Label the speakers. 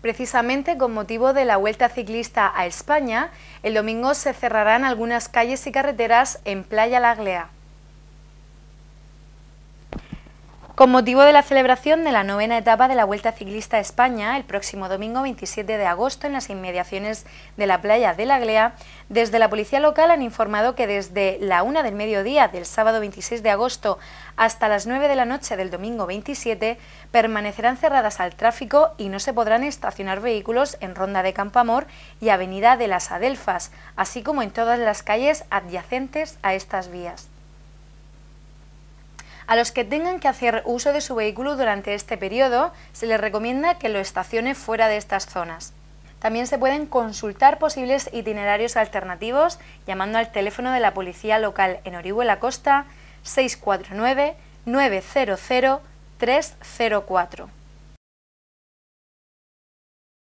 Speaker 1: Precisamente con motivo de la Vuelta Ciclista a España, el domingo se cerrarán algunas calles y carreteras en Playa Laglea. Con motivo de la celebración de la novena etapa de la Vuelta Ciclista a España, el próximo domingo 27 de agosto en las inmediaciones de la playa de la Glea, desde la policía local han informado que desde la 1 del mediodía del sábado 26 de agosto hasta las 9 de la noche del domingo 27 permanecerán cerradas al tráfico y no se podrán estacionar vehículos en Ronda de Campamor y Avenida de las Adelfas, así como en todas las calles adyacentes a estas vías. A los que tengan que hacer uso de su vehículo durante este periodo, se les recomienda que lo estacione fuera de estas zonas. También se pueden consultar posibles itinerarios alternativos llamando al teléfono de la policía local en Orihuela Costa 649 900 304.